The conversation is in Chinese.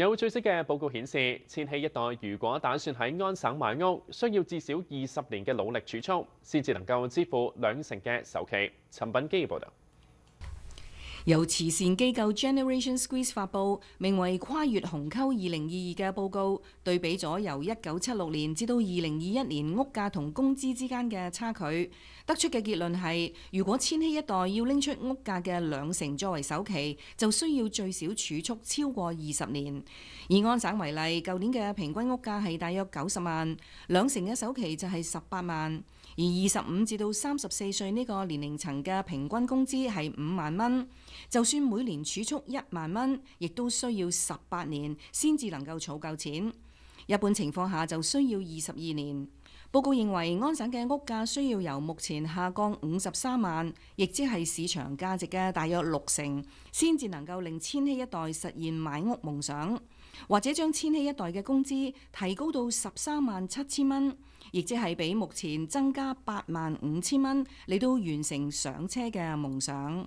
有最新嘅報告顯示，千禧一代如果打算喺安省買屋，需要至少二十年嘅努力儲蓄，先至能夠支付兩成嘅首期。陳品基報道。由慈善機構 Generation s q u e e z e 发發布，名為《跨越鸿溝二零二二》嘅報告，對比咗由一九七六年至到二零二一年屋價同工資之間嘅差距，得出嘅結論係：如果千禧一代要拎出屋價嘅兩成作為首期，就需要最少儲蓄超過二十年。以安省為例，舊年嘅平均屋價係大約九十萬，兩成嘅首期就係十八萬，而二十五至到三十四歲呢個年齡層嘅平均工資係五萬蚊。就算每年儲蓄一萬蚊，亦都需要十八年先至能夠儲夠錢。一般情況下就需要二十二年。報告認為，安省嘅屋價需要由目前下降五十三萬，亦即係市場價值嘅大約六成，先至能夠令千禧一代實現買屋夢想。或者將千禧一代嘅工資提高到十三萬七千蚊，亦即係比目前增加八萬五千蚊，嚟到完成上車嘅夢想。